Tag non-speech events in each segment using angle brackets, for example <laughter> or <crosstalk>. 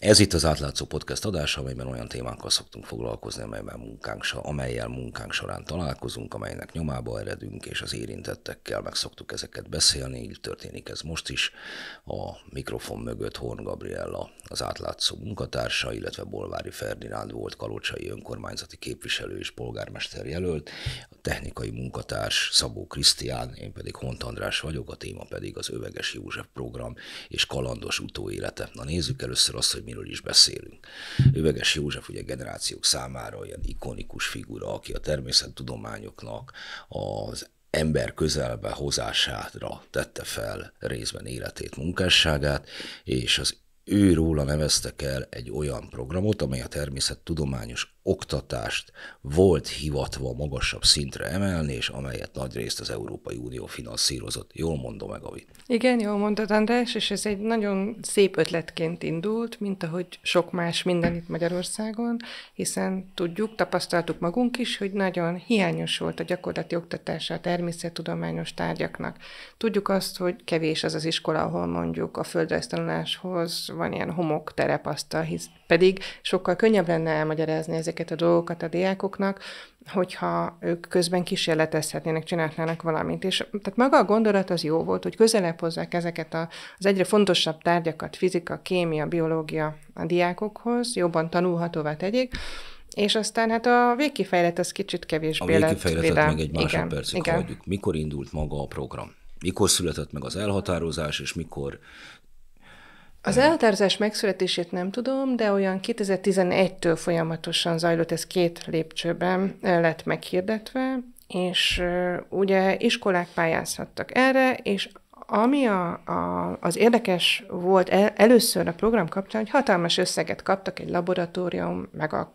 Ez itt az Átlátszó Podcast adása, amelyben olyan témákkal szoktunk foglalkozni, amelyben munkánk, amelyel munkánk során találkozunk, amelynek nyomába eredünk, és az érintettekkel meg szoktuk ezeket beszélni, így történik ez most is. A mikrofon mögött Horn Gabriella, az átlátszó munkatársa, illetve Bolvári Ferdinánd volt kalocsai önkormányzati képviselő és polgármester jelölt, a technikai munkatárs Szabó Krisztián, én pedig Hont András vagyok, a téma pedig az Öveges József program és kalandos utóélete. Na nézzük először azt, hogy miről is beszélünk. Üveges József ugye generációk számára olyan ikonikus figura, aki a természettudományoknak az ember közelbe hozására tette fel részben életét, munkásságát, és az ő róla neveztek el egy olyan programot, amely a természettudományos oktatást volt hivatva magasabb szintre emelni, és amelyet nagy az Európai Unió finanszírozott. Jól mondom meg, Igen, jól mondod, András, és ez egy nagyon szép ötletként indult, mint ahogy sok más minden itt Magyarországon, hiszen tudjuk, tapasztaltuk magunk is, hogy nagyon hiányos volt a gyakorlati oktatása a természettudományos tárgyaknak. Tudjuk azt, hogy kevés az az iskola, ahol mondjuk a földrajztanuláshoz van ilyen homok terepasztal, hisz pedig sokkal könnyebb lenne elmagyarázni az ezeket a dolgokat a diákoknak, hogyha ők közben kísérletezhetnének, csinálhatnának valamit. És tehát maga a gondolat az jó volt, hogy közelebb hozzák ezeket a, az egyre fontosabb tárgyakat, fizika, kémia, biológia a diákokhoz, jobban tanulhatóvá tegyék, és aztán hát a végkifejlet az kicsit kevésbé lett. A végkifejletet lett, még egy másodpercig hagyjuk. Mikor indult maga a program? Mikor született meg az elhatározás, és mikor az elhatározás megszületését nem tudom, de olyan 2011-től folyamatosan zajlott, ez két lépcsőben eh, lett meghirdetve, és eh, ugye iskolák pályázhattak erre, és ami a, a, az érdekes volt el, először a program kapcsán, hogy hatalmas összeget kaptak egy laboratórium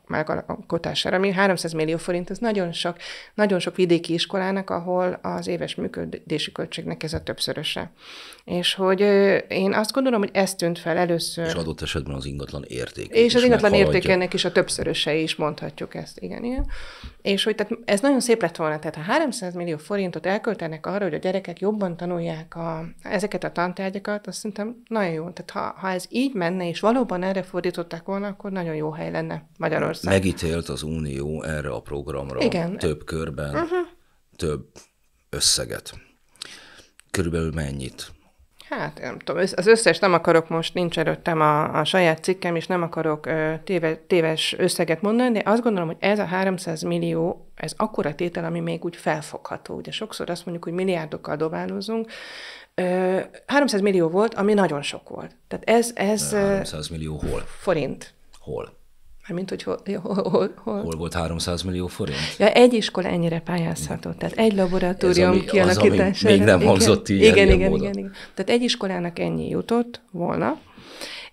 megalkotására, ami 300 millió forint, ez nagyon sok, nagyon sok vidéki iskolának, ahol az éves működési költségnek ez a többszöröse. És hogy én azt gondolom, hogy ez tűnt fel először. És adott esetben az ingatlan érték. És az ingatlan értékének is a többszöröse is mondhatjuk ezt, igen, igen. És hogy tehát ez nagyon szép lett volna, tehát ha 300 millió forintot elköltenek arra, hogy a gyerekek jobban tanulják a, ezeket a tantárgyakat, azt szerintem nagyon jó. Tehát ha, ha ez így menne, és valóban erre fordították volna, akkor nagyon jó hely lenne Magyarország. Megítélt az Unió erre a programra Igen. több körben, uh-huh. több összeget. Körülbelül mennyit? Hát nem tudom, az összes nem akarok most, nincs előttem a, a saját cikkem, és nem akarok ö, téve, téves összeget mondani, de azt gondolom, hogy ez a 300 millió, ez akkora tétel, ami még úgy felfogható. Ugye sokszor azt mondjuk, hogy milliárdokkal dobálózunk, 300 millió volt, ami nagyon sok volt. Tehát ez... ez 300 millió hol? Forint. Hol? Mármint, hogy hol, hol, hol... hol volt 300 millió forint? Ja, egy iskola ennyire pályázhatott, tehát egy laboratórium kialakítására. még nem hangzott igen, így igen, igen, módon. igen, igen. Tehát egy iskolának ennyi jutott volna,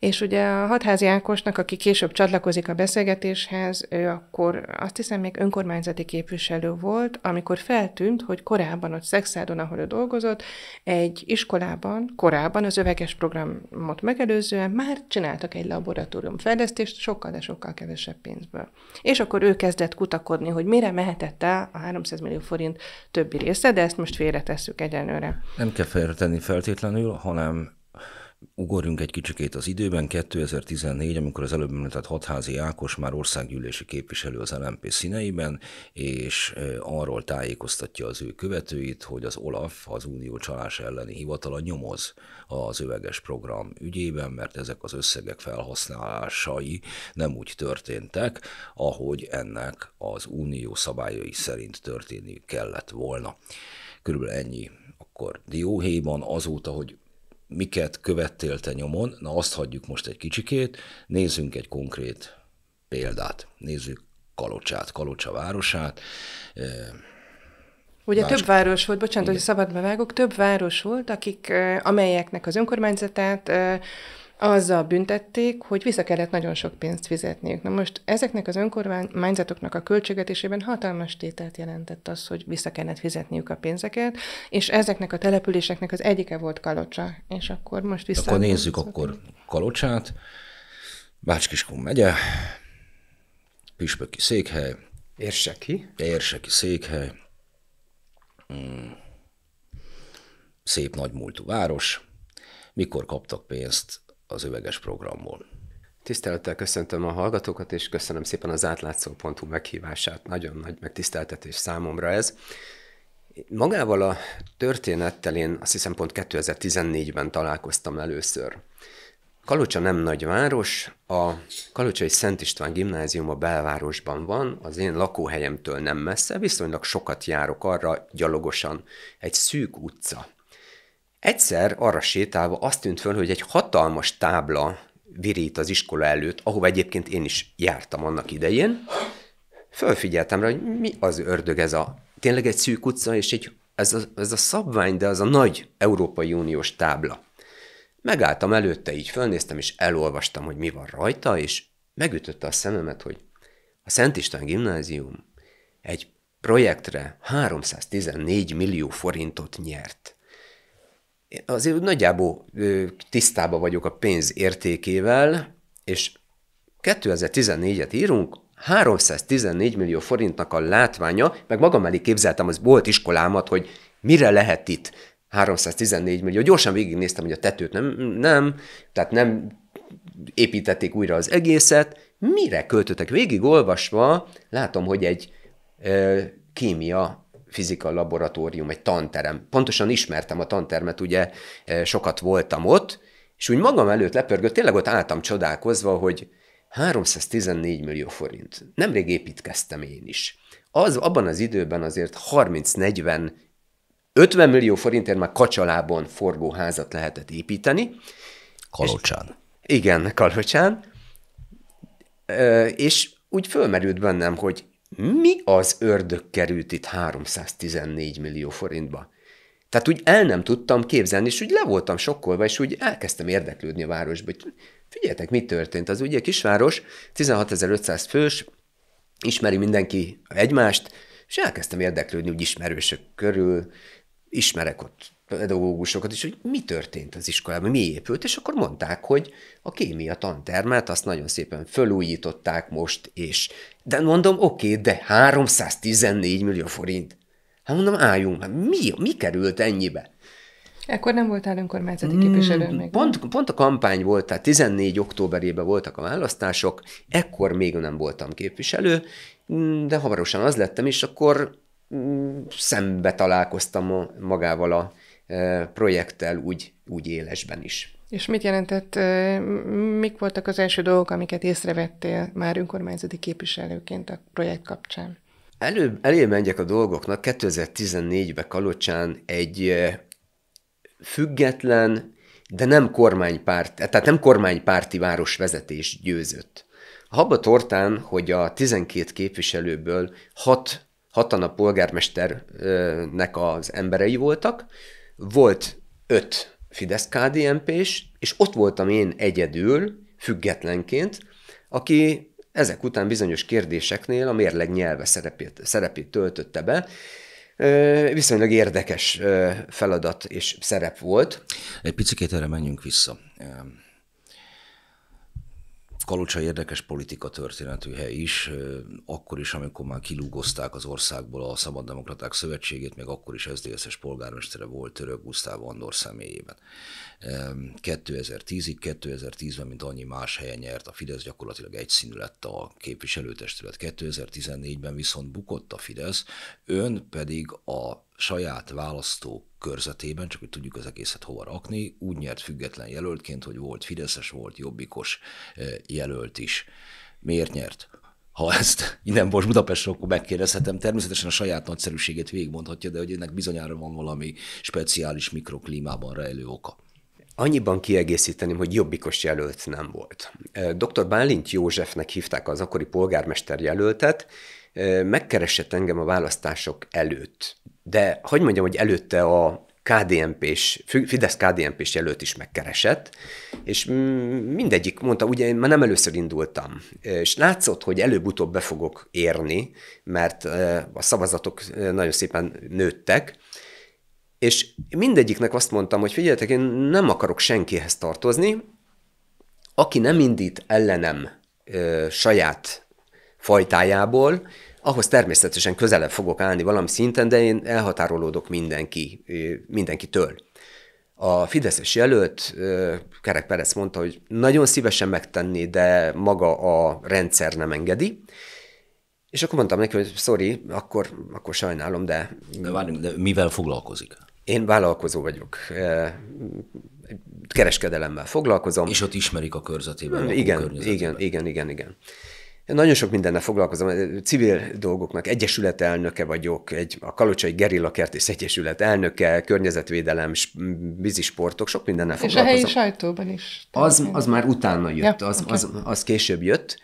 és ugye a hatházi Ákosnak, aki később csatlakozik a beszélgetéshez, ő akkor azt hiszem még önkormányzati képviselő volt, amikor feltűnt, hogy korábban ott Szexádon, ahol ő dolgozott, egy iskolában, korábban az öveges programot megelőzően már csináltak egy laboratórium fejlesztést, sokkal, de sokkal kevesebb pénzből. És akkor ő kezdett kutakodni, hogy mire mehetett el a 300 millió forint többi része, de ezt most félretesszük egyenlőre. Nem kell félretenni feltétlenül, hanem Ugorjunk egy kicsikét az időben, 2014, amikor az előbb említett Hatházi Ákos már országgyűlési képviselő az LMP színeiben, és arról tájékoztatja az ő követőit, hogy az OLAF, az Unió csalás elleni hivatala nyomoz az öveges program ügyében, mert ezek az összegek felhasználásai nem úgy történtek, ahogy ennek az Unió szabályai szerint történni kellett volna. Körülbelül ennyi akkor dióhéjban azóta, hogy miket követtél te nyomon, na azt hagyjuk most egy kicsikét, nézzünk egy konkrét példát. Nézzük Kalocsát, Kalocsa városát. Ugye Más... több város volt, bocsánat, Igen. hogy szabadba vágok, több város volt, akik, amelyeknek az önkormányzatát azzal büntették, hogy vissza kellett nagyon sok pénzt fizetniük. Na most ezeknek az önkormányzatoknak a költségetésében hatalmas tételt jelentett az, hogy vissza kellett fizetniük a pénzeket, és ezeknek a településeknek az egyike volt Kalocsa, és akkor most vissza... Akkor nézzük akkor Kalocsát, Bácskiskun megye, Püspöki székhely, Érseki. Érseki székhely, mm. szép nagymúltú város, mikor kaptak pénzt az öveges programból. Tisztelettel köszöntöm a hallgatókat, és köszönöm szépen az átlátszó.hu meghívását. Nagyon nagy megtiszteltetés számomra ez. Magával a történettel én azt hiszem pont 2014-ben találkoztam először. Kalocsa nem nagy város, a Kalocsai Szent István gimnázium a belvárosban van, az én lakóhelyemtől nem messze, viszonylag sokat járok arra gyalogosan. Egy szűk utca, Egyszer arra sétálva azt tűnt föl, hogy egy hatalmas tábla virít az iskola előtt, ahova egyébként én is jártam annak idején. Fölfigyeltem rá, hogy mi az ördög ez a tényleg egy szűk utca, és egy, ez, a, ez a szabvány, de az a nagy Európai Uniós tábla. Megálltam előtte, így fölnéztem, és elolvastam, hogy mi van rajta, és megütötte a szememet, hogy a Szent István Gimnázium egy projektre 314 millió forintot nyert azért nagyjából tisztában vagyok a pénz értékével, és 2014-et írunk, 314 millió forintnak a látványa, meg magam elé képzeltem az volt iskolámat, hogy mire lehet itt 314 millió. Gyorsan végignéztem, hogy a tetőt nem, nem tehát nem építették újra az egészet. Mire költöttek? Végigolvasva látom, hogy egy ö, kémia fizika laboratórium, egy tanterem. Pontosan ismertem a tantermet, ugye e, sokat voltam ott, és úgy magam előtt lepörgött, tényleg ott álltam csodálkozva, hogy 314 millió forint. Nemrég építkeztem én is. Az abban az időben azért 30-40 50 millió forintért már kacsalában forgó házat lehetett építeni. Kalocsán. És, igen, Kalocsán. Ö, és úgy fölmerült bennem, hogy mi az ördög került itt 314 millió forintba? Tehát úgy el nem tudtam képzelni, és úgy le voltam sokkolva, és úgy elkezdtem érdeklődni a városba, hogy figyeljetek, mi történt. Az ugye kisváros, 16.500 fős, ismeri mindenki egymást, és elkezdtem érdeklődni úgy ismerősök körül, ismerek ott pedagógusokat is, hogy mi történt az iskolában, mi épült, és akkor mondták, hogy a kémia tantermet azt nagyon szépen fölújították most, és de mondom, oké, okay, de 314 millió forint. Hát mondom, álljunk, hát mi, mi került ennyibe? Ekkor nem voltál önkormányzati képviselő mm, még. Pont, pont a kampány volt, tehát 14 októberében voltak a választások, ekkor még nem voltam képviselő, mm, de hamarosan az lettem, és akkor mm, szembe találkoztam magával a projekttel úgy, úgy élesben is. És mit jelentett, mik voltak az első dolgok, amiket észrevettél már önkormányzati képviselőként a projekt kapcsán? Előbb, elé menjek a dolgoknak. 2014-ben Kalocsán egy független, de nem kormánypárt, e, tehát nem kormánypárti városvezetés győzött. Habba tortán, hogy a 12 képviselőből 6 hatan a polgármesternek az emberei voltak, volt öt fidesz kdmp s és ott voltam én egyedül, függetlenként, aki ezek után bizonyos kérdéseknél a mérleg nyelve szerepét, szerepét töltötte be, viszonylag érdekes feladat és szerep volt. Egy picit erre menjünk vissza. Kalocsa érdekes politika történetű hely is, akkor is, amikor már kilúgozták az országból a Szabaddemokraták Szövetségét, még akkor is SZDSZ-es polgármestere volt török Gusztáv Andor személyében. 2010-ig, 2010-ben, mint annyi más helyen nyert, a Fidesz gyakorlatilag egyszínű lett a képviselőtestület. 2014-ben viszont bukott a Fidesz, ön pedig a saját választó körzetében, csak hogy tudjuk az egészet hova rakni, úgy nyert független jelöltként, hogy volt Fideszes, volt Jobbikos eh, jelölt is. Miért nyert? ha ezt innen most Budapestről akkor megkérdezhetem, természetesen a saját nagyszerűségét végigmondhatja, de hogy ennek bizonyára van valami speciális mikroklímában rejlő oka. Annyiban kiegészíteném, hogy jobbikos jelölt nem volt. Eh, Dr. Bálint Józsefnek hívták az akkori polgármester jelöltet, megkeresett engem a választások előtt. De hogy mondjam, hogy előtte a kdmp s fidesz kdmp s jelölt is megkeresett, és mindegyik mondta, ugye én már nem először indultam, és látszott, hogy előbb-utóbb be fogok érni, mert a szavazatok nagyon szépen nőttek, és mindegyiknek azt mondtam, hogy figyeljetek, én nem akarok senkihez tartozni, aki nem indít ellenem saját fajtájából, ahhoz természetesen közelebb fogok állni valami szinten, de én elhatárolódok mindenki, mindenkitől. A Fideszes jelölt, Kerek Perez mondta, hogy nagyon szívesen megtenni, de maga a rendszer nem engedi. És akkor mondtam neki, hogy sorry, akkor, akkor sajnálom, de... De várjunk, de mivel foglalkozik? Én vállalkozó vagyok. Kereskedelemmel foglalkozom. És ott ismerik a körzetében? Igen, a igen, igen, igen, igen. Én nagyon sok mindennel foglalkozom, eh, civil dolgoknak egyesület elnöke vagyok, egy, a Kalocsai Gerilla Kertész Egyesület elnöke, környezetvédelem, sportok, sok mindennel foglalkozom. És a helyi sajtóban is. Az, az már utána jött, ja, az, okay. az, az később jött,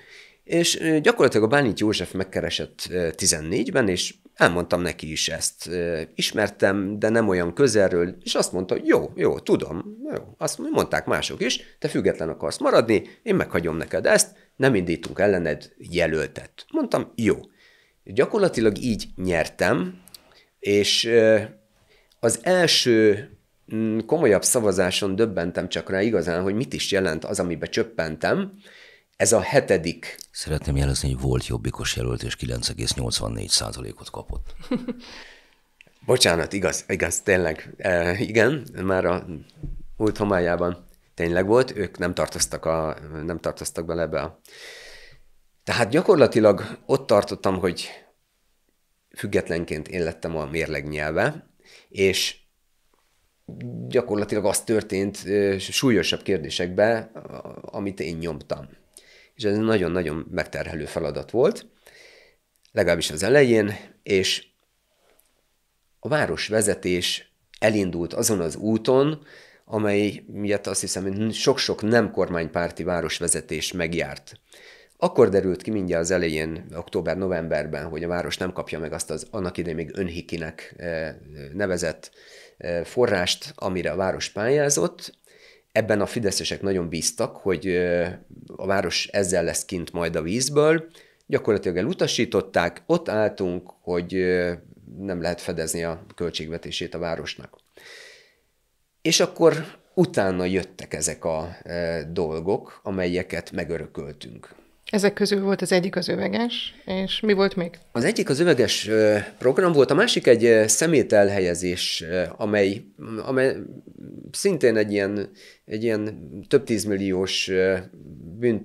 és eh, gyakorlatilag a Bálint József megkeresett 14-ben, eh, és elmondtam neki is ezt. Ismertem, de nem olyan közelről, és azt mondta, hogy jó, jó, tudom, jó. Azt mondták mások is, te független akarsz maradni, én meghagyom neked ezt, nem indítunk ellened jelöltet. Mondtam, jó. Gyakorlatilag így nyertem, és az első mm, komolyabb szavazáson döbbentem csak rá igazán, hogy mit is jelent az, amibe csöppentem. Ez a hetedik. Szeretném jelezni, hogy volt jobbikos jelölt, és 9,84 ot kapott. Bocsánat, igaz, igaz, tényleg. E, igen, már a múlt homályában tényleg volt, ők nem tartoztak, a, nem tartoztak bele ebbe a... Tehát gyakorlatilag ott tartottam, hogy függetlenként én lettem a mérleg nyelve, és gyakorlatilag az történt súlyosabb kérdésekbe, amit én nyomtam. És ez nagyon-nagyon megterhelő feladat volt, legalábbis az elején, és a városvezetés elindult azon az úton, amely miatt azt hiszem, hogy sok-sok nem kormánypárti városvezetés megjárt. Akkor derült ki mindjárt az elején, október-novemberben, hogy a város nem kapja meg azt az annak idején még önhikinek eh, nevezett eh, forrást, amire a város pályázott. Ebben a fideszesek nagyon bíztak, hogy eh, a város ezzel lesz kint majd a vízből. Gyakorlatilag elutasították, ott álltunk, hogy nem lehet fedezni a költségvetését a városnak. És akkor utána jöttek ezek a e, dolgok, amelyeket megörököltünk. Ezek közül volt az egyik az öveges, és mi volt még? Az egyik az öveges e, program volt, a másik egy e, szemételhelyezés, amely, amely szintén egy ilyen, egy ilyen több tízmilliós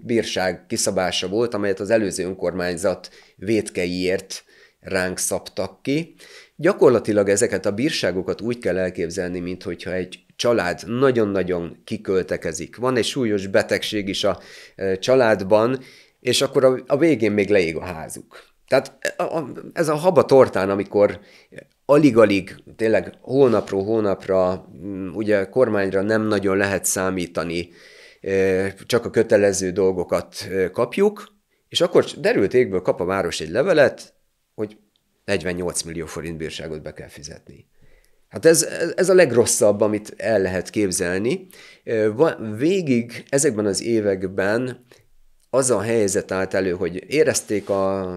bírság kiszabása volt, amelyet az előző önkormányzat vétkeiért ránk szabtak ki, gyakorlatilag ezeket a bírságokat úgy kell elképzelni, mintha egy család nagyon-nagyon kiköltekezik. Van egy súlyos betegség is a e, családban, és akkor a, végén még leég a házuk. Tehát e, ez a haba tortán, amikor alig-alig, tényleg hónapról hónapra, ugye kormányra nem nagyon lehet számítani, e, csak a kötelező dolgokat kapjuk, és akkor derült égből kap a város egy levelet, hogy 48 millió forint bírságot be kell fizetni. Hát ez, ez a legrosszabb, amit el lehet képzelni. Végig ezekben az években az a helyzet állt elő, hogy érezték a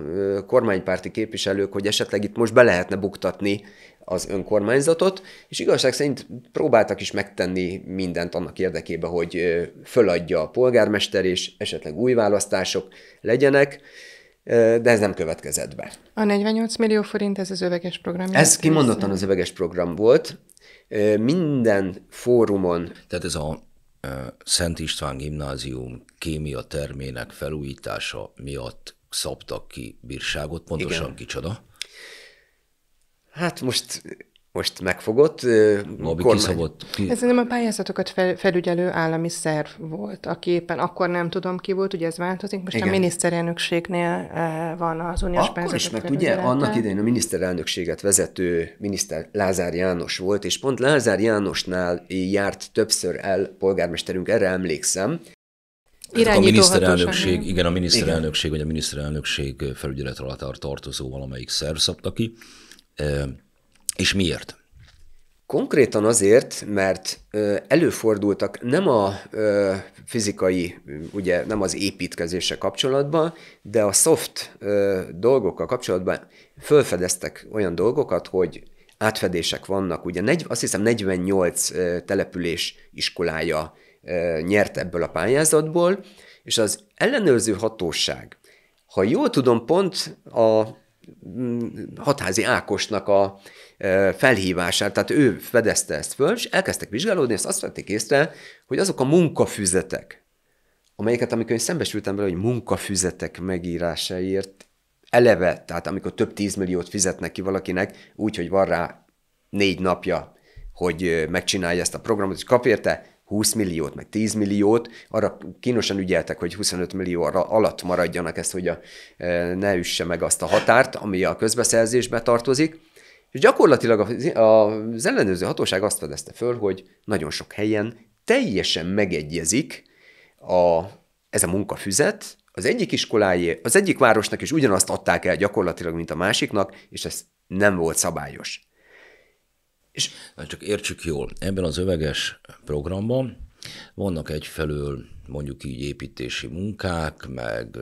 kormánypárti képviselők, hogy esetleg itt most be lehetne buktatni az önkormányzatot, és igazság szerint próbáltak is megtenni mindent annak érdekében, hogy föladja a polgármester, és esetleg új választások legyenek de ez nem következett be. A 48 millió forint, ez az öveges program? Ez kimondottan az öveges program volt. Minden fórumon... Tehát ez a Szent István Gimnázium kémia termének felújítása miatt szabtak ki bírságot, pontosan Igen. kicsoda? Hát most most megfogott. Norbi kormány... kiszabott. Ki... Ez nem a pályázatokat fel, felügyelő állami szerv volt, aki éppen akkor nem tudom ki volt, ugye ez változik, most Igen. a miniszterelnökségnél van az uniós Akkor is, mert ugye annak idején a miniszterelnökséget vezető miniszter Lázár János volt, és pont Lázár Jánosnál járt többször el polgármesterünk, erre emlékszem, hát a miniszterelnökség, igen, a miniszterelnökség, igen. vagy a miniszterelnökség felügyelet alatt tartozó valamelyik szerv szabta ki. És miért? Konkrétan azért, mert előfordultak nem a fizikai, ugye nem az építkezése kapcsolatban, de a soft dolgokkal kapcsolatban fölfedeztek olyan dolgokat, hogy átfedések vannak. Ugye azt hiszem 48 település iskolája nyert ebből a pályázatból, és az ellenőrző hatóság, ha jól tudom, pont a mm, hatházi Ákosnak a felhívását, tehát ő fedezte ezt föl, és elkezdtek vizsgálódni, és azt vették észre, hogy azok a munkafüzetek, amelyeket, amikor én szembesültem vele, hogy munkafüzetek megírásáért eleve, tehát amikor több tízmilliót fizetnek ki valakinek, úgy, hogy van rá négy napja, hogy megcsinálja ezt a programot, és kap érte 20 milliót, meg 10 milliót, arra kínosan ügyeltek, hogy 25 millió alatt maradjanak ezt, hogy a, ne üsse meg azt a határt, ami a közbeszerzésbe tartozik, és gyakorlatilag az ellenőrző hatóság azt fedezte föl, hogy nagyon sok helyen teljesen megegyezik a, ez a munkafüzet, az egyik iskolájé, az egyik városnak is ugyanazt adták el gyakorlatilag, mint a másiknak, és ez nem volt szabályos. És... Csak értsük jól, ebben az öveges programban vannak egyfelől mondjuk így építési munkák, meg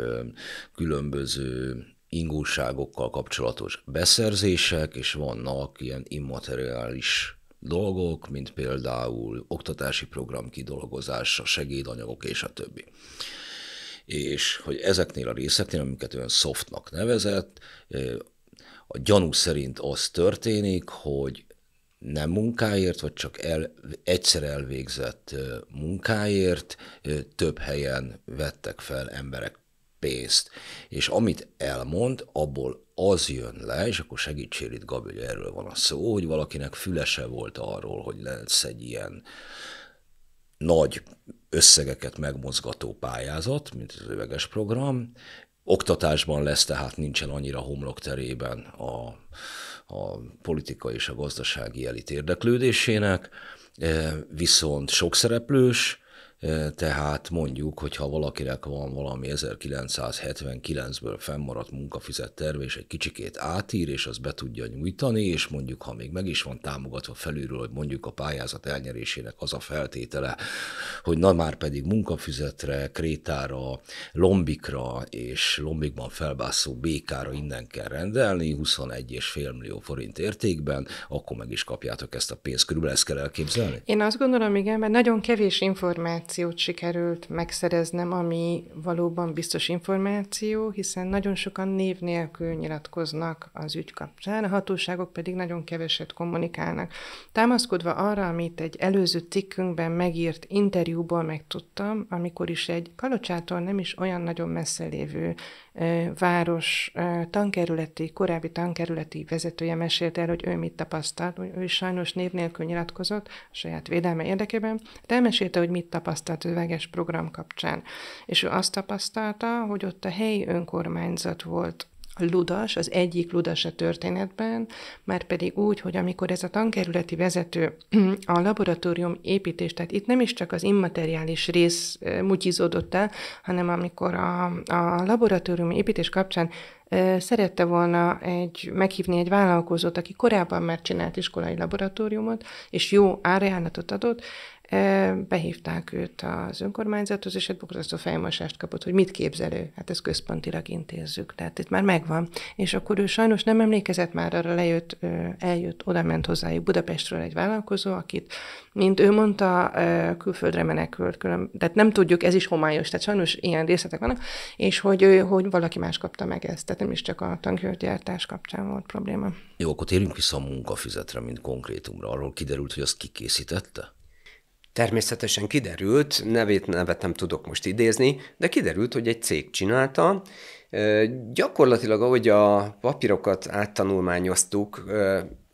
különböző ingúságokkal kapcsolatos beszerzések, és vannak ilyen immateriális dolgok, mint például oktatási program kidolgozása, segédanyagok és a többi. És hogy ezeknél a részeknél, amiket olyan softnak nevezett, a gyanú szerint az történik, hogy nem munkáért, vagy csak el, egyszer elvégzett munkáért több helyen vettek fel emberek pénzt, és amit elmond, abból az jön le, és akkor segítsél itt Gabi, hogy erről van a szó, hogy valakinek fülese volt arról, hogy lesz egy ilyen nagy összegeket megmozgató pályázat, mint az öveges program. Oktatásban lesz, tehát nincsen annyira homlokterében a, a politika és a gazdasági elit érdeklődésének, viszont sok szereplős, tehát mondjuk, hogy ha valakinek van valami 1979-ből fennmaradt munkafizet terv, és egy kicsikét átír, és az be tudja nyújtani, és mondjuk, ha még meg is van támogatva felülről, hogy mondjuk a pályázat elnyerésének az a feltétele, hogy na már pedig munkafizetre, krétára, lombikra és lombikban felbászó békára innen kell rendelni, 21,5 millió forint értékben, akkor meg is kapjátok ezt a pénzt. Körülbelül ezt kell elképzelni? Én azt gondolom, igen, mert nagyon kevés információ információt sikerült megszereznem, ami valóban biztos információ, hiszen nagyon sokan név nélkül nyilatkoznak az ügy kapcsán, a hatóságok pedig nagyon keveset kommunikálnak. Támaszkodva arra, amit egy előző cikkünkben megírt interjúból megtudtam, amikor is egy kalocsától nem is olyan nagyon messze lévő város tankerületi, korábbi tankerületi vezetője mesélte el, hogy ő mit tapasztalt. Ő is sajnos név nélkül nyilatkozott a saját védelme érdekében, de elmesélte, hogy mit tapasztalt az program kapcsán. És ő azt tapasztalta, hogy ott a helyi önkormányzat volt ludas, az egyik ludas a történetben, már pedig úgy, hogy amikor ez a tankerületi vezető <clears throat> a laboratórium építés, tehát itt nem is csak az immateriális rész mutyizódott el, hanem amikor a, a laboratórium építés kapcsán szerette volna egy, meghívni egy vállalkozót, aki korábban már csinált iskolai laboratóriumot, és jó árajánlatot adott, Behívták őt az önkormányzathoz, és egy hát borzasztó fejmasást kapott, hogy mit képzelő, Hát ezt központilag intézzük, tehát itt már megvan. És akkor ő sajnos nem emlékezett már arra, lejött, eljött, oda ment hozzájuk Budapestről egy vállalkozó, akit, mint ő mondta, külföldre menekült, külön, tehát nem tudjuk, ez is homályos, tehát sajnos ilyen részletek vannak, és hogy, ő, hogy valaki más kapta meg ezt, tehát nem is csak a tankjöltjártás kapcsán volt probléma. Jó, akkor térjünk vissza a munkafizetre, mint konkrétumra. Arról kiderült, hogy azt kikészítette? Természetesen kiderült, nevét nevet nem tudok most idézni, de kiderült, hogy egy cég csinálta, Gyakorlatilag, ahogy a papírokat áttanulmányoztuk,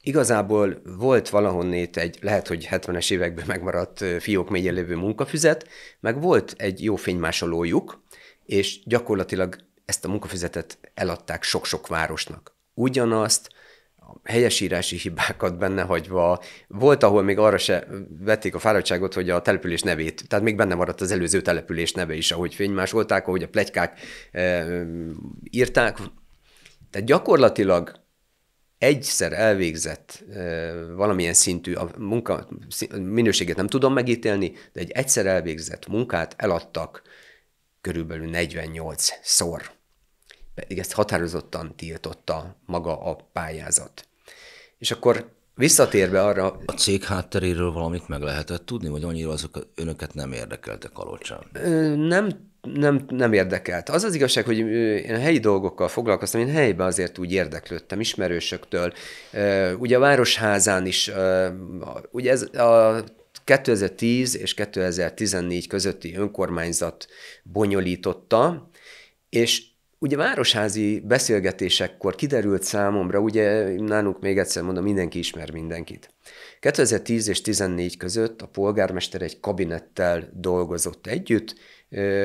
igazából volt valahonnét egy, lehet, hogy 70-es években megmaradt fiók mélyen lévő munkafüzet, meg volt egy jó fénymásolójuk, és gyakorlatilag ezt a munkafüzetet eladták sok-sok városnak. Ugyanazt helyesírási hibákat benne hagyva. Volt, ahol még arra se vették a fáradtságot, hogy a település nevét, tehát még benne maradt az előző település neve is, ahogy fénymásolták, ahogy a plegykák e, írták. Tehát gyakorlatilag egyszer elvégzett e, valamilyen szintű, a munka minőséget nem tudom megítélni, de egy egyszer elvégzett munkát eladtak körülbelül 48 szor pedig ezt határozottan tiltotta maga a pályázat. És akkor visszatérve arra... A cég hátteréről valamit meg lehetett tudni, vagy annyira azok önöket nem érdekeltek kalocsán? Nem nem, nem érdekelt. Az az igazság, hogy én a helyi dolgokkal foglalkoztam, én helyben azért úgy érdeklődtem, ismerősöktől. Ugye a Városházán is, ugye ez a 2010 és 2014 közötti önkormányzat bonyolította, és Ugye városházi beszélgetésekkor kiderült számomra, ugye nálunk még egyszer mondom, mindenki ismer mindenkit. 2010 és 2014 között a polgármester egy kabinettel dolgozott együtt,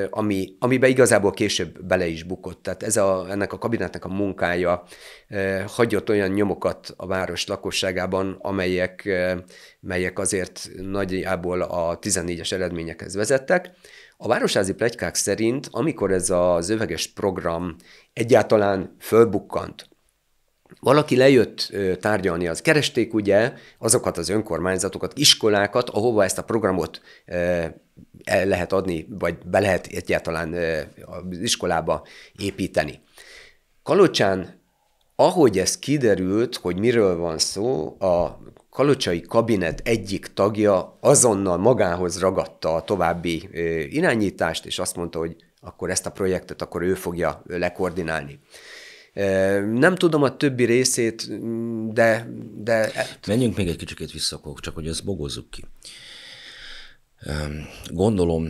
ami, amiben igazából később bele is bukott. Tehát ez a, ennek a kabinetnek a munkája hagyott olyan nyomokat a város lakosságában, amelyek, melyek azért nagyjából a 14-es eredményekhez vezettek. A városházi plegykák szerint, amikor ez az öveges program egyáltalán fölbukkant, valaki lejött tárgyalni, az keresték ugye azokat az önkormányzatokat, iskolákat, ahova ezt a programot el lehet adni, vagy be lehet egyáltalán az iskolába építeni. Kalocsán, ahogy ez kiderült, hogy miről van szó, a kalocsai kabinet egyik tagja azonnal magához ragadta a további irányítást, és azt mondta, hogy akkor ezt a projektet akkor ő fogja lekoordinálni. Nem tudom a többi részét, de... de... Menjünk még egy kicsikét vissza, csak hogy ezt bogozzuk ki. Gondolom,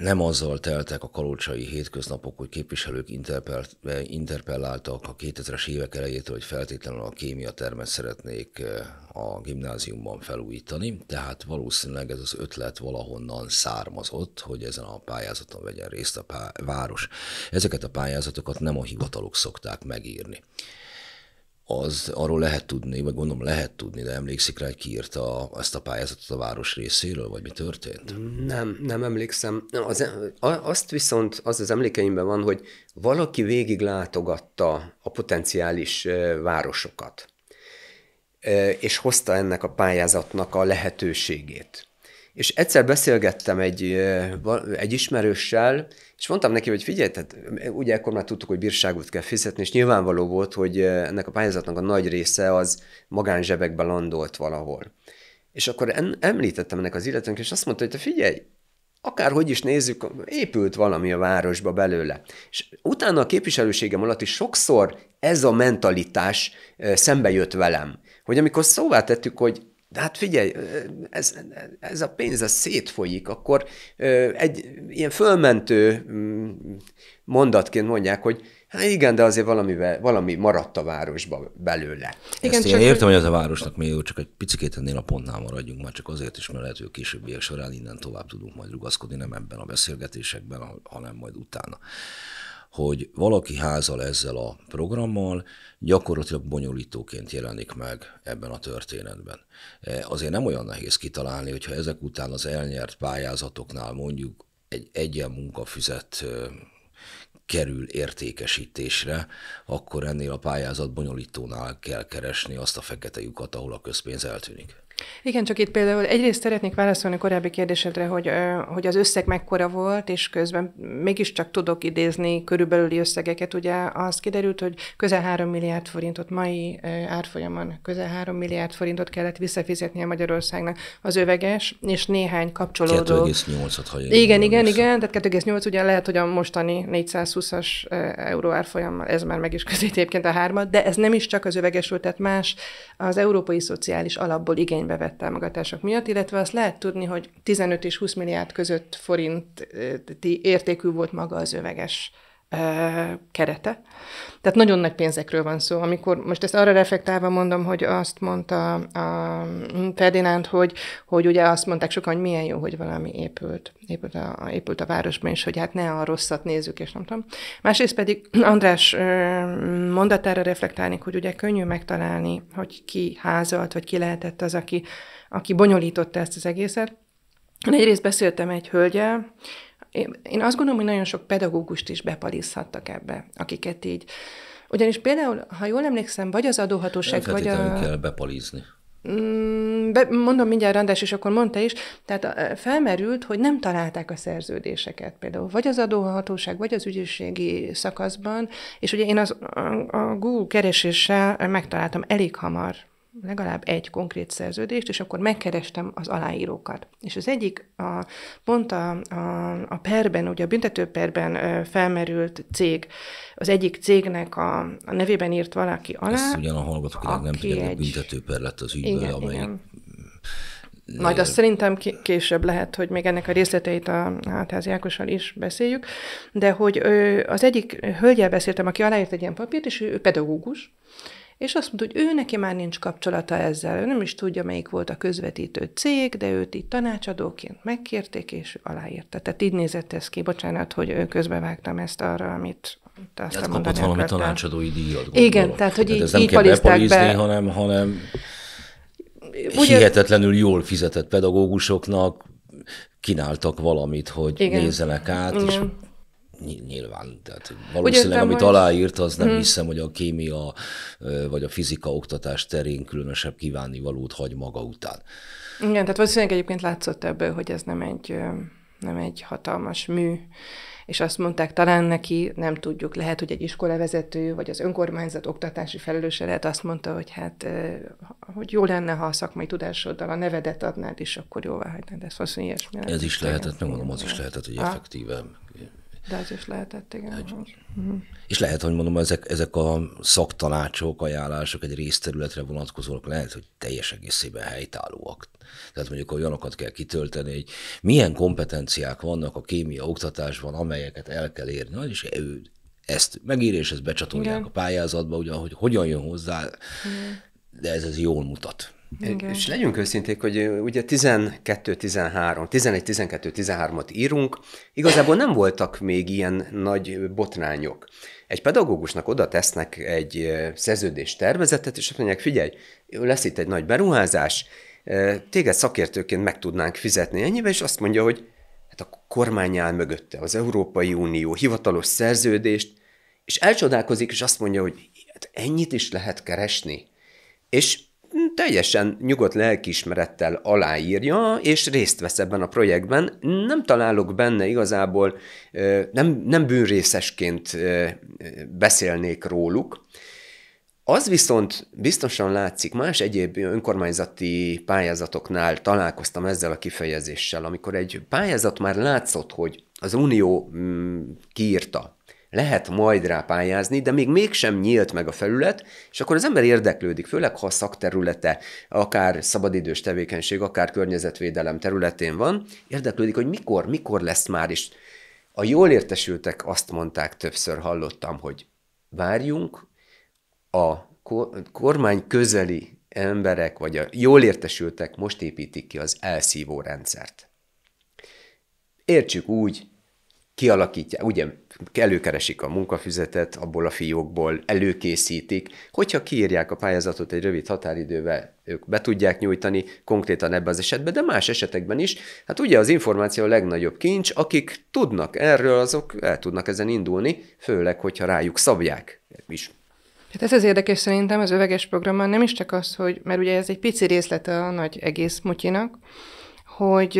nem azzal teltek a kalocsai hétköznapok, hogy képviselők eh, interpelláltak a 2000-es évek elejétől, hogy feltétlenül a kémia termet szeretnék eh, a gimnáziumban felújítani, tehát valószínűleg ez az ötlet valahonnan származott, hogy ezen a pályázaton vegyen részt a pá- város. Ezeket a pályázatokat nem a hivatalok szokták megírni az arról lehet tudni, vagy gondolom lehet tudni, de emlékszik rá, hogy kiírta ezt a pályázatot a város részéről, vagy mi történt? Nem, nem emlékszem. Az, azt viszont az az emlékeimben van, hogy valaki végig látogatta a potenciális városokat, és hozta ennek a pályázatnak a lehetőségét. És egyszer beszélgettem egy, egy ismerőssel, és mondtam neki, hogy figyelj, tehát ugye akkor már tudtuk, hogy bírságot kell fizetni, és nyilvánvaló volt, hogy ennek a pályázatnak a nagy része az magánzsebekbe landolt valahol. És akkor említettem ennek az illetőnk, és azt mondta, hogy te figyelj, akárhogy is nézzük, épült valami a városba belőle. És utána a képviselőségem alatt is sokszor ez a mentalitás szembe jött velem, hogy amikor szóvá tettük, hogy de hát figyelj, ez, ez a pénz, ez szétfolyik, akkor egy ilyen fölmentő mm, mondatként mondják, hogy hát igen, de azért valami, valami maradt a városba belőle. Igen, Ezt én csak értem, hogy ez a városnak még jó, csak egy picit ennél a pontnál maradjunk, már csak azért is, mert lehet, hogy a későbbiek során innen tovább tudunk majd rugaszkodni, nem ebben a beszélgetésekben, hanem majd utána hogy valaki házal ezzel a programmal, gyakorlatilag bonyolítóként jelenik meg ebben a történetben. E, azért nem olyan nehéz kitalálni, hogyha ezek után az elnyert pályázatoknál mondjuk egy egyen munkafüzet kerül értékesítésre, akkor ennél a pályázat bonyolítónál kell keresni azt a fekete lyukat, ahol a közpénz eltűnik. Igen, csak itt például egyrészt szeretnék válaszolni korábbi kérdésedre, hogy, hogy az összeg mekkora volt, és közben mégiscsak tudok idézni körülbelüli összegeket. Ugye az kiderült, hogy közel 3 milliárd forintot, mai árfolyamon közel 3 milliárd forintot kellett visszafizetni a Magyarországnak az öveges, és néhány kapcsolódó... 2,8-at, ha Igen, igen, vissza. igen, tehát 2,8, ugye lehet, hogy a mostani 420-as euró árfolyam, ez már meg is közé a hármat, de ez nem is csak az volt, tehát más az európai szociális alapból igénybe igénybe vett támogatások miatt, illetve azt lehet tudni, hogy 15 és 20 milliárd között forinti értékű volt maga az öveges kerete. Tehát nagyon nagy pénzekről van szó. Amikor most ezt arra reflektálva mondom, hogy azt mondta a hm, Ferdinánd, hogy, hogy ugye azt mondták sokan, hogy milyen jó, hogy valami épült. Épült a, épült a városban, és hogy hát ne a rosszat nézzük, és nem tudom. Másrészt pedig <clears throat> András mondatára reflektálnék, hogy ugye könnyű megtalálni, hogy ki házalt, vagy ki lehetett az, aki, aki bonyolította ezt az egészet. Egyrészt beszéltem egy hölgyel, én azt gondolom, hogy nagyon sok pedagógust is bepalizhattak ebbe, akiket így. Ugyanis például, ha jól emlékszem, vagy az adóhatóság, vagy a... kell bepalizni. Mm, be, mondom mindjárt Randás, és akkor mondta is, tehát felmerült, hogy nem találták a szerződéseket például, vagy az adóhatóság, vagy az ügyészségi szakaszban, és ugye én az, a, a Google kereséssel megtaláltam elég hamar legalább egy konkrét szerződést, és akkor megkerestem az aláírókat. És az egyik a, pont a, a, a perben, ugye a büntetőperben felmerült cég, az egyik cégnek a, a nevében írt valaki alá. Ezt ugyan a hallgatóknak nem tudják, egy... büntetőper lett az ügyből, igen, amely igen. Mm. Majd azt szerintem később lehet, hogy még ennek a részleteit a hátházi Ákossal is beszéljük, de hogy az egyik hölgyel beszéltem, aki aláírt egy ilyen papírt, és ő pedagógus, és azt mondta, hogy ő neki már nincs kapcsolata ezzel, ő nem is tudja, melyik volt a közvetítő cég, de őt itt tanácsadóként megkérték, és aláírta. Tehát így nézett ez ki, bocsánat, hogy közbevágtam ezt arra, amit azt hát kapott valami tanácsadói díjat, gondolom. Igen, tehát hogy tehát így, így palizták be. hanem, hanem Ugye... hihetetlenül jól fizetett pedagógusoknak kínáltak valamit, hogy Igen. nézzenek át, Igen. és nyilván, tehát valószínűleg értem, amit hogy... aláírt, az nem hmm. hiszem, hogy a kémia vagy a fizika oktatás terén különösebb kívánivalót hagy maga után. Igen, tehát valószínűleg egyébként látszott ebből, hogy ez nem egy, nem egy hatalmas mű, és azt mondták talán neki, nem tudjuk, lehet, hogy egy iskolavezető, vagy az önkormányzat oktatási felelőse lehet azt mondta, hogy hát, hogy jó lenne, ha a szakmai tudásoddal a nevedet adnád, és akkor jóvá hagynád. Ez valószínűleg ilyesmi. Ez is lehetett, megmondom, az is lehetett, hogy effektíven de az is lehetett, igen. Egy, mhm. És lehet, hogy mondom, ezek, ezek a szaktanácsok, ajánlások egy részterületre vonatkozóak lehet, hogy teljes egészében helytállóak. Tehát mondjuk olyanokat kell kitölteni, hogy milyen kompetenciák vannak a kémia oktatásban, amelyeket el kell érni, Na, és ő ezt megírja, és ezt becsatolják Igen. a pályázatba, ugye, hogy hogyan jön hozzá, Igen. de ez, ez jól mutat. Igen. És legyünk őszinték, hogy ugye 12, 13, 11, 12, 13 ot írunk, igazából nem voltak még ilyen nagy botrányok. Egy pedagógusnak oda tesznek egy szerződés tervezetet, és azt mondják, figyelj, lesz itt egy nagy beruházás, téged szakértőként meg tudnánk fizetni ennyibe, és azt mondja, hogy hát a kormány áll mögötte, az Európai Unió hivatalos szerződést, és elcsodálkozik, és azt mondja, hogy hát ennyit is lehet keresni. És teljesen nyugodt lelkiismerettel aláírja, és részt vesz ebben a projektben. Nem találok benne igazából, nem, nem bűnrészesként beszélnék róluk, az viszont biztosan látszik, más egyéb önkormányzati pályázatoknál találkoztam ezzel a kifejezéssel, amikor egy pályázat már látszott, hogy az Unió mm, kiírta, lehet majd rá pályázni, de még mégsem nyílt meg a felület, és akkor az ember érdeklődik, főleg ha a szakterülete, akár szabadidős tevékenység, akár környezetvédelem területén van, érdeklődik, hogy mikor, mikor lesz már is. A jól értesültek azt mondták, többször hallottam, hogy várjunk a kormány közeli emberek, vagy a jól értesültek most építik ki az elszívó rendszert. Értsük úgy, kialakítják, ugye előkeresik a munkafüzetet abból a fiókból, előkészítik, hogyha kiírják a pályázatot egy rövid határidővel, ők be tudják nyújtani konkrétan ebben az esetben, de más esetekben is. Hát ugye az információ a legnagyobb kincs, akik tudnak erről, azok el tudnak ezen indulni, főleg, hogyha rájuk szabják is. Hát ez az érdekes szerintem az öveges programban nem is csak az, hogy, mert ugye ez egy pici részlet a nagy egész mutyinak, hogy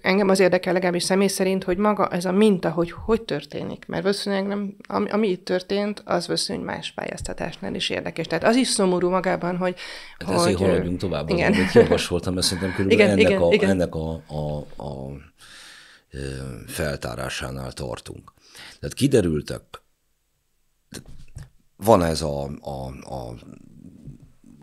engem az érdekel legalábbis személy szerint, hogy maga ez a minta, hogy hogy történik. Mert valószínűleg nem, ami, ami itt történt, az valószínűleg más pályáztatásnál is érdekes. Tehát az is szomorú magában, hogy... Hát hogy ezért haladjunk tovább, igen. az, amit javasoltam, mert szerintem körülbelül igen, ennek, igen, a, igen. ennek a, a, a feltárásánál tartunk. Tehát kiderültek, van ez a, a, a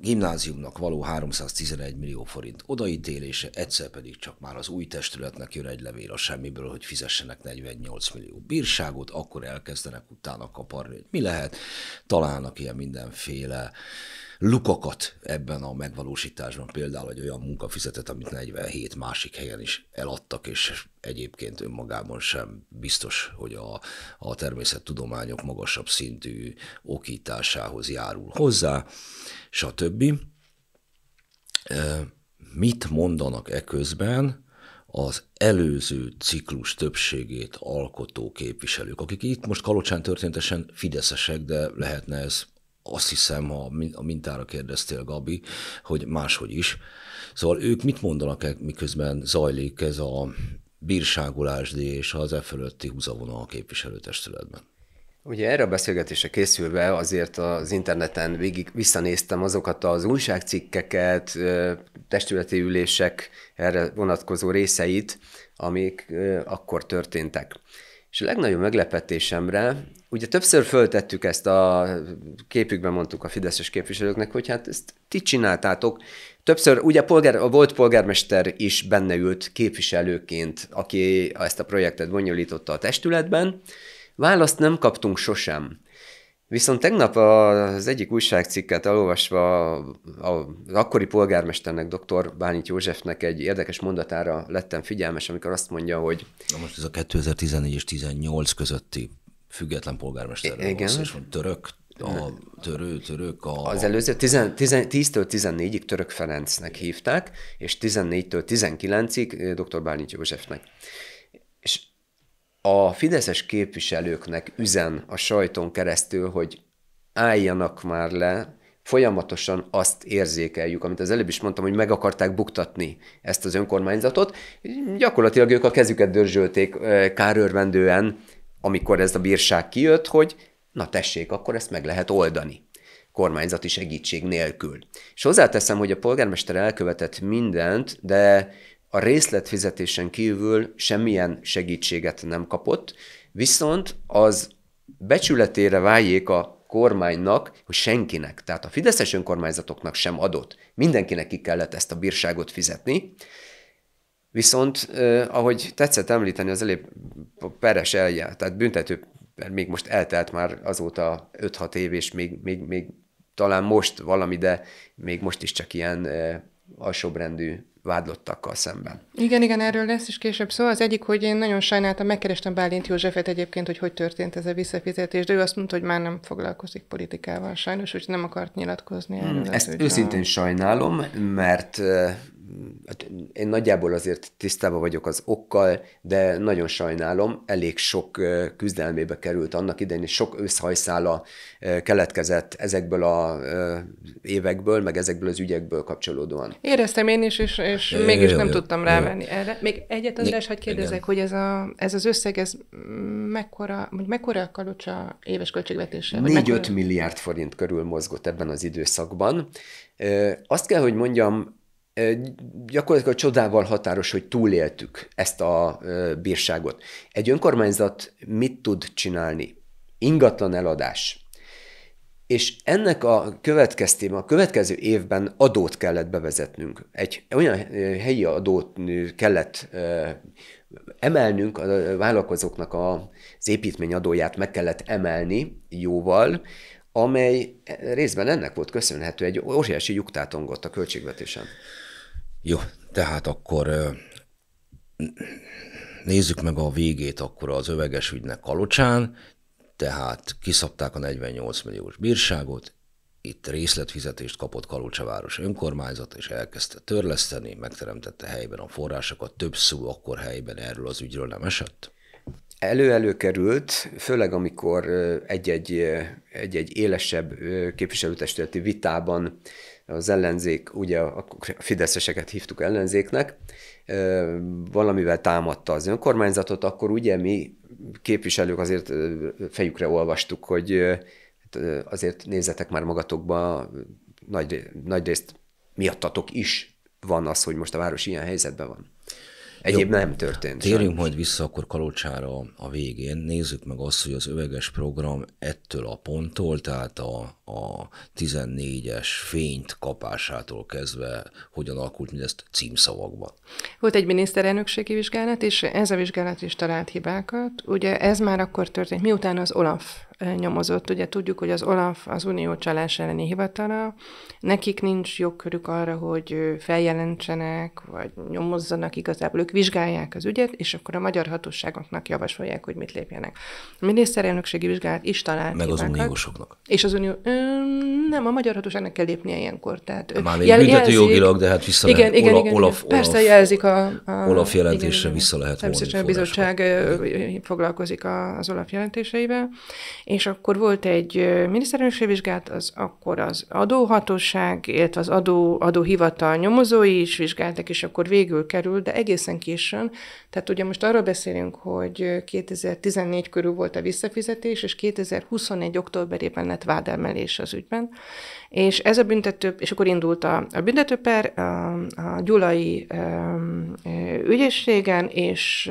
gimnáziumnak való 311 millió forint odaítélése, egyszer pedig csak már az új testületnek jön egy levél a semmiből, hogy fizessenek 48 millió bírságot, akkor elkezdenek utána kaparni, hogy mi lehet, találnak ilyen mindenféle lukakat ebben a megvalósításban, például egy olyan munkafizetet, amit 47 másik helyen is eladtak, és egyébként önmagában sem biztos, hogy a, a természettudományok magasabb szintű okításához járul hozzá, stb. Mit mondanak eközben az előző ciklus többségét alkotó képviselők, akik itt most kalocsán történetesen fideszesek, de lehetne ez azt hiszem, ha a mintára kérdeztél, Gabi, hogy máshogy is. Szóval ők mit mondanak, miközben zajlik ez a bírságulásdi és az e fölötti húzavonal a képviselőtestületben? Ugye erre a beszélgetésre készülve azért az interneten végig visszanéztem azokat az újságcikkeket, testületi ülések erre vonatkozó részeit, amik akkor történtek. És a legnagyobb meglepetésemre, ugye többször föltettük ezt a képükben mondtuk a fideszes képviselőknek, hogy hát ezt ti csináltátok. Többször ugye polgár, a volt polgármester is benne ült képviselőként, aki ezt a projektet bonyolította a testületben. Választ nem kaptunk sosem. Viszont tegnap az egyik újságcikket elolvasva az akkori polgármesternek, dr. Bánit Józsefnek egy érdekes mondatára lettem figyelmes, amikor azt mondja, hogy... Na most ez a 2014 és 18 közötti független polgármester. Igen. Rossz, és török, a törő, török a... Az előző 10-től 14-ig Török Ferencnek hívták, és 14-től 19-ig dr. Bálint Józsefnek a fideszes képviselőknek üzen a sajton keresztül, hogy álljanak már le, folyamatosan azt érzékeljük, amit az előbb is mondtam, hogy meg akarták buktatni ezt az önkormányzatot. Gyakorlatilag ők a kezüket dörzsölték eh, kárőrvendően, amikor ez a bírság kijött, hogy na tessék, akkor ezt meg lehet oldani kormányzati segítség nélkül. És hozzáteszem, hogy a polgármester elkövetett mindent, de a részletfizetésen kívül semmilyen segítséget nem kapott, viszont az becsületére váljék a kormánynak, hogy senkinek, tehát a fideszes önkormányzatoknak sem adott. Mindenkinek ki kellett ezt a bírságot fizetni, Viszont, eh, ahogy tetszett említeni, az elég peres eljár, tehát büntető, még most eltelt már azóta 5-6 év, és még, még, még talán most valami, de még most is csak ilyen eh, alsóbrendű vádlottakkal szemben. Igen, igen, erről lesz is később szó. Az egyik, hogy én nagyon sajnáltam, megkerestem Bálint Józsefet egyébként, hogy hogy történt ez a visszafizetés, de ő azt mondta, hogy már nem foglalkozik politikával sajnos, úgyhogy nem akart nyilatkozni hmm, erről. Hmm, ezt őszintén a... sajnálom, mert eh, hát én nagyjából azért tisztában vagyok az okkal, de nagyon sajnálom, elég sok küzdelmébe került annak idején, és sok összhajszála keletkezett ezekből a évekből, meg ezekből az ügyekből kapcsolódóan. Éreztem én is, és, és é, mégis jó, nem jó, tudtam rávenni erre. Még egyet András, hogy kérdezek, igen. hogy ez, a, ez az összeg, ez mekkora, vagy mekkora a kalocsa éves költségvetése? 4-5 mekkora... milliárd forint körül mozgott ebben az időszakban. Azt kell, hogy mondjam, gyakorlatilag csodával határos, hogy túléltük ezt a bírságot. Egy önkormányzat mit tud csinálni? Ingatlan eladás. És ennek a következtében, a következő évben adót kellett bevezetnünk. Egy olyan helyi adót kellett emelnünk, a vállalkozóknak az építmény adóját meg kellett emelni jóval, amely részben ennek volt köszönhető, egy óriási lyuktátongott a költségvetésen. Jó, tehát akkor nézzük meg a végét akkor az öveges ügynek Kalocsán, tehát kiszabták a 48 milliós bírságot, itt részletfizetést kapott Kalocsa város önkormányzat, és elkezdte törleszteni, megteremtette helyben a forrásokat, több szó akkor helyben erről az ügyről nem esett? Elő-elő került, főleg amikor egy-egy, egy-egy élesebb képviselőtestületi vitában az ellenzék, ugye a fideszeseket hívtuk ellenzéknek, valamivel támadta az önkormányzatot, akkor ugye mi képviselők azért fejükre olvastuk, hogy hát, azért nézzetek már magatokba, nagy, nagy részt miattatok is van az, hogy most a város ilyen helyzetben van. Egyéb Jó, nem történt. Térjünk majd vissza akkor Kalocsára a végén. Nézzük meg azt, hogy az öveges program ettől a ponttól, tehát a, a 14-es fényt kapásától kezdve hogyan alakult mindezt címszavakban. Volt egy miniszterelnökségi vizsgálat, és ez a vizsgálat is talált hibákat. Ugye ez már akkor történt, miután az Olaf nyomozott. Ugye tudjuk, hogy az OLAF az Unió csalás elleni hivatala, nekik nincs jogkörük arra, hogy feljelentsenek, vagy nyomozzanak, igazából ők vizsgálják az ügyet, és akkor a magyar hatóságoknak javasolják, hogy mit lépjenek. A miniszterelnökségi vizsgálat is talált Meg hibákat, az uniósoknak. És az unió... Nem, a magyar hatóságnak kell lépnie ilyenkor. Tehát Már még jel- jelzik, jogilag, de hát vissza igen, lehet. Igen, Olaf, igen, Olaf, Olaf, persze jelzik a... a Olaf jelentésre igen, vissza lehet Természetesen a bizottság foglalkozik az Olaf jelentéseivel és akkor volt egy miniszterelnökség vizsgát, az akkor az adóhatóság, illetve az adó, adóhivatal nyomozói is vizsgáltak, és akkor végül került, de egészen későn. Tehát ugye most arról beszélünk, hogy 2014 körül volt a visszafizetés, és 2021. októberében lett vádemelés az ügyben és ez a büntető, és akkor indult a, a büntetőper a, a gyulai a ügyészségen, és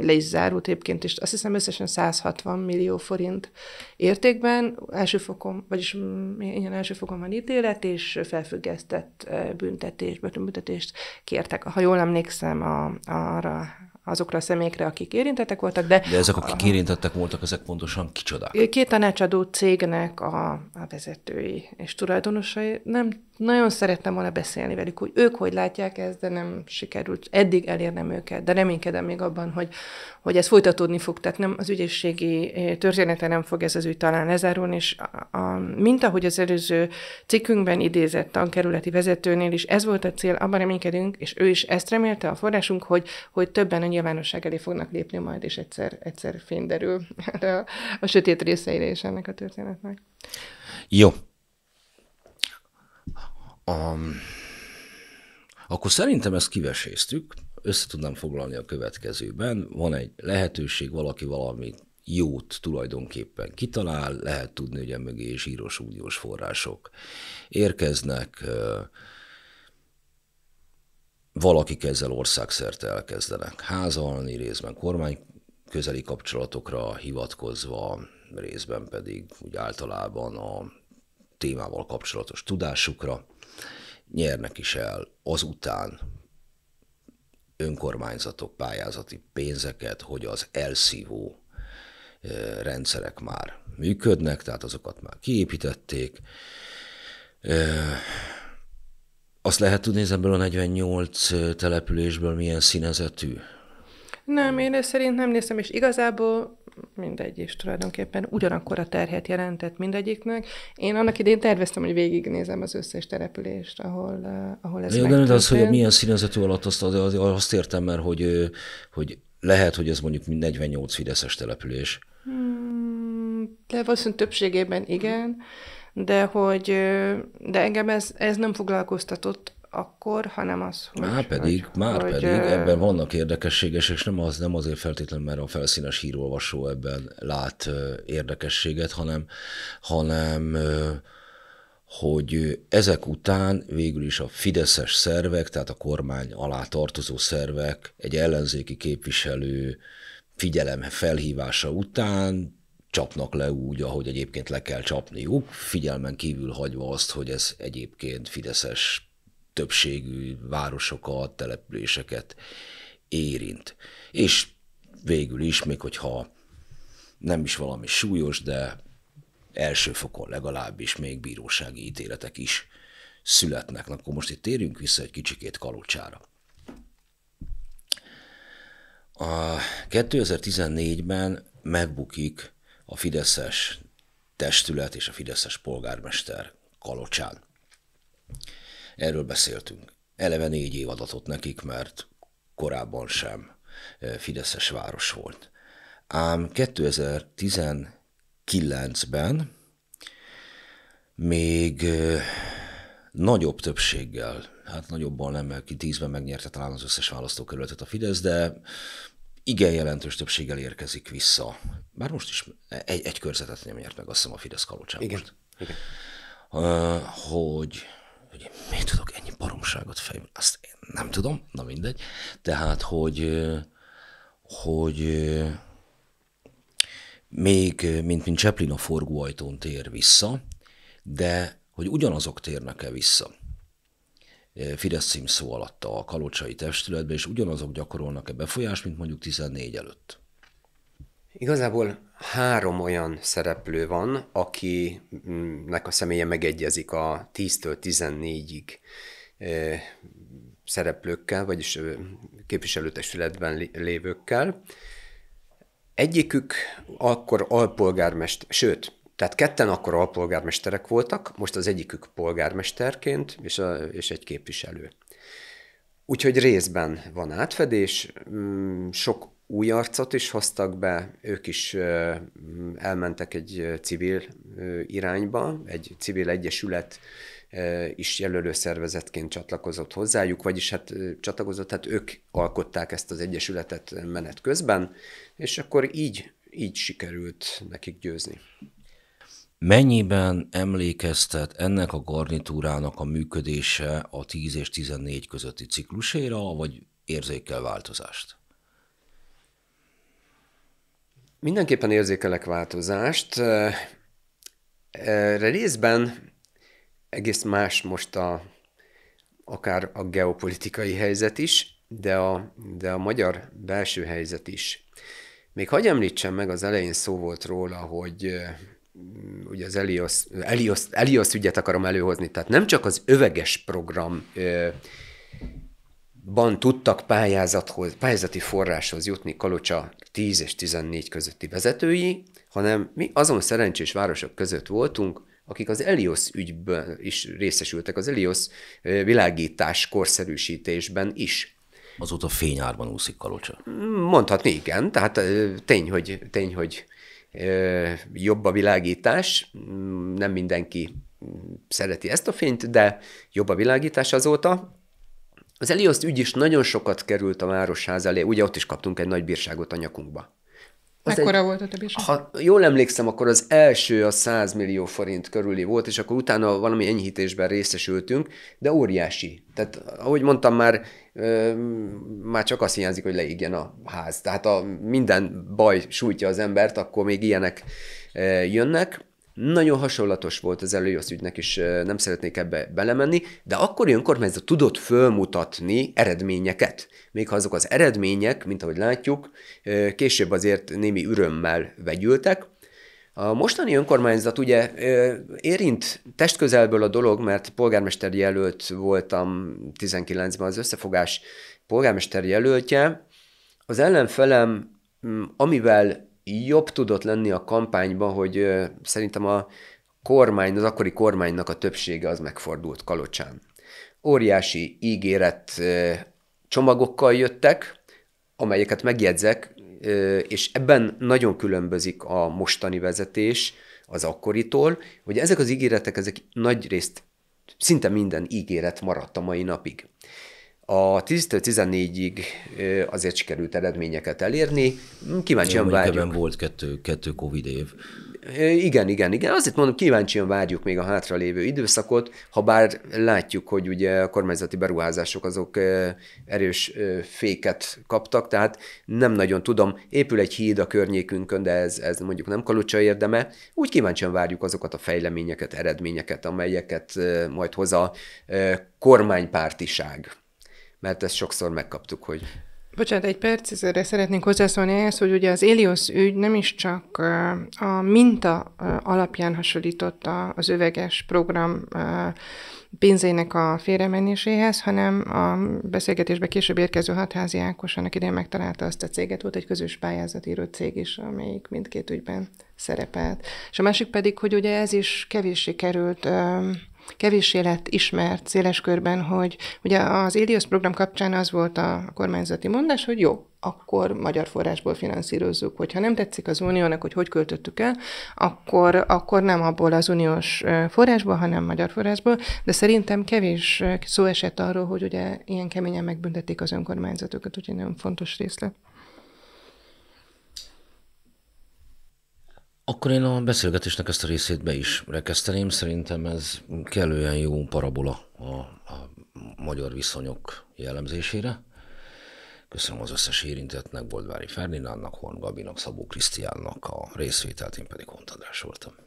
le is zárult éppként is, azt hiszem összesen 160 millió forint értékben, első fokon, vagyis mm, ilyen első fokon van ítélet, és felfüggesztett büntetés, büntetést kértek, ha jól emlékszem, a, arra azokra a személyekre, akik érintettek voltak. De, de ezek, akik a, érintettek voltak, ezek pontosan kicsodák? Két tanácsadó cégnek a, a vezetői és tulajdonosai. Nem nagyon szerettem volna beszélni velük, hogy ők hogy látják ezt, de nem sikerült eddig elérnem őket, de reménykedem még abban, hogy, hogy ez folytatódni fog, tehát nem az ügyészségi eh, története nem fog ez az ügy talán lezárulni, és a, a, mint ahogy az előző cikkünkben idézett tankerületi vezetőnél is, ez volt a cél, abban reménykedünk, és ő is ezt remélte, a forrásunk, hogy, hogy többen a nyilvánosság elé fognak lépni majd, és egyszer, egyszer fényderül <laughs> a, a sötét részeire is ennek a történetnek. Jó, a, akkor szerintem ezt kiveséztük, össze tudnám foglalni a következőben. Van egy lehetőség, valaki valami jót tulajdonképpen kitalál, lehet tudni, hogy emögé íros uniós források érkeznek, valaki ezzel országszerte elkezdenek házalni, részben kormány közeli kapcsolatokra hivatkozva, részben pedig úgy általában a témával kapcsolatos tudásukra nyernek is el azután önkormányzatok pályázati pénzeket, hogy az elszívó rendszerek már működnek, tehát azokat már kiépítették. Azt lehet tudni, hogy ebből a 48 településből milyen színezetű nem, én ezt szerint nem néztem, és igazából mindegy is tulajdonképpen ugyanakkor a terhet jelentett mindegyiknek. Én annak idén terveztem, hogy végignézem az összes települést, ahol, eh, ahol ez Jó, de az, hogy a milyen színezetű alatt azt, azt értem, mert hogy, eh, hogy lehet, hogy ez mondjuk 48 fideszes település. Hmm, de valószínűleg többségében igen, de hogy eh, de engem ez, ez nem foglalkoztatott akkor, hanem az, hogy... Már pedig, hogy, már hogy, pedig, ö... ebben vannak érdekességes, és nem, az, nem azért feltétlenül, mert a felszínes hírolvasó ebben lát érdekességet, hanem, hanem hogy ezek után végül is a fideszes szervek, tehát a kormány alá tartozó szervek egy ellenzéki képviselő figyelem felhívása után csapnak le úgy, ahogy egyébként le kell csapniuk, figyelmen kívül hagyva azt, hogy ez egyébként fideszes többségű városokat, településeket érint. És végül is, még hogyha nem is valami súlyos, de első fokon legalábbis még bírósági ítéletek is születnek. Na, akkor most itt térjünk vissza egy kicsikét kalocsára. A 2014-ben megbukik a Fideszes testület és a Fideszes polgármester Kalocsán. Erről beszéltünk. Eleve négy év adatot nekik, mert korábban sem Fideszes város volt. Ám 2019-ben még nagyobb többséggel, hát nagyobban nem, mert ki tízben megnyerte talán az összes választókerületet a Fidesz, de igen jelentős többséggel érkezik vissza. Bár most is egy, egy körzetet nem nyert meg, azt hiszem a Fidesz kalocsán igen. most. Igen. Hogy hogy én miért tudok ennyi baromságot fejből, azt én nem tudom, na mindegy. Tehát, hogy, hogy még, mint, mint Chaplin a forgóajtón tér vissza, de hogy ugyanazok térnek-e vissza. Fidesz szó alatt a kalocsai testületbe, és ugyanazok gyakorolnak-e befolyást, mint mondjuk 14 előtt. Igazából három olyan szereplő van, akinek a személye megegyezik a 10-től 14-ig szereplőkkel, vagyis képviselőtestületben lévőkkel. Egyikük akkor alpolgármester, sőt, tehát ketten akkor alpolgármesterek voltak, most az egyikük polgármesterként és, a, és egy képviselő. Úgyhogy részben van átfedés, sok új arcot is hoztak be, ők is elmentek egy civil irányba, egy civil egyesület is jelölő szervezetként csatlakozott hozzájuk, vagyis hát csatlakozott, hát ők alkották ezt az egyesületet menet közben, és akkor így, így sikerült nekik győzni. Mennyiben emlékeztet ennek a garnitúrának a működése a 10 és 14 közötti cikluséra, vagy érzékel változást? Mindenképpen érzékelek változást. Erre részben egész más most a, akár a geopolitikai helyzet is, de a, de a magyar belső helyzet is. Még hagyj említsem meg, az elején szó volt róla, hogy ugye az Elios, Elios, Elios ügyet akarom előhozni, tehát nem csak az öveges program ban tudtak pályázathoz, pályázati forráshoz jutni Kalocsa 10 és 14 közötti vezetői, hanem mi azon szerencsés városok között voltunk, akik az Elios ügyben is részesültek, az Elios világítás korszerűsítésben is. Azóta fényárban úszik Kalocsa. Mondhatni, igen. Tehát tény, hogy, tény, hogy jobb a világítás, nem mindenki szereti ezt a fényt, de jobb a világítás azóta. Az Eliaszt ügy is nagyon sokat került a Városház elé, ugye ott is kaptunk egy nagy bírságot a nyakunkba. Az Mekkora egy, volt a bírság? Ha jól emlékszem, akkor az első a 100 millió forint körüli volt, és akkor utána valami enyhítésben részesültünk, de óriási. Tehát, ahogy mondtam már, már csak azt hiányzik, hogy leégjen a ház. Tehát a minden baj sújtja az embert, akkor még ilyenek jönnek. Nagyon hasonlatos volt az előjössz ügynek, és nem szeretnék ebbe belemenni, de akkor jön a tudott fölmutatni eredményeket. Még ha azok az eredmények, mint ahogy látjuk, később azért némi ürömmel vegyültek, a mostani önkormányzat ugye érint testközelből a dolog, mert polgármester jelölt voltam 19-ben az összefogás polgármester jelöltje. Az ellenfelem, amivel jobb tudott lenni a kampányban, hogy szerintem a kormány, az akkori kormánynak a többsége az megfordult kalocsán. Óriási ígéret csomagokkal jöttek, amelyeket megjegyzek, és ebben nagyon különbözik a mostani vezetés az akkoritól, hogy ezek az ígéretek, ezek nagy részt, szinte minden ígéret maradt a mai napig. A 10-14-ig azért sikerült eredményeket elérni. Kíváncsian Jó, várjuk. Ebben volt kettő, kettő Covid év. Igen, igen, igen. Azért mondom, kíváncsian várjuk még a hátralévő időszakot, ha bár látjuk, hogy ugye a kormányzati beruházások azok erős féket kaptak, tehát nem nagyon tudom, épül egy híd a környékünkön, de ez, ez mondjuk nem kalocsa érdeme. Úgy kíváncsian várjuk azokat a fejleményeket, eredményeket, amelyeket majd hoz a kormánypártiság mert ezt sokszor megkaptuk, hogy Bocsánat, egy percre szeretnénk hozzászólni ehhez, hogy ugye az Elios ügy nem is csak a minta alapján hasonlította az öveges program pénzének a félremenéséhez, hanem a beszélgetésbe később érkező hatházi Ákos annak idején megtalálta azt a céget, volt egy közös író cég is, amelyik mindkét ügyben szerepelt. És a másik pedig, hogy ugye ez is kevéssé került kevéssé lett ismert széles körben, hogy ugye az Élios program kapcsán az volt a kormányzati mondás, hogy jó, akkor magyar forrásból finanszírozzuk. Hogyha nem tetszik az uniónak, hogy hogy költöttük el, akkor, akkor nem abból az uniós forrásból, hanem magyar forrásból, de szerintem kevés szó esett arról, hogy ugye ilyen keményen megbüntetik az önkormányzatokat, úgyhogy nagyon fontos részlet. Akkor én a beszélgetésnek ezt a részét be is rekeszteném. Szerintem ez kellően jó parabola a, a magyar viszonyok jellemzésére. Köszönöm az összes érintettnek, Boldvári Ferdinándnak, Horn Gabinak, Szabó Krisztiánnak a részvételt, én pedig Hont András voltam.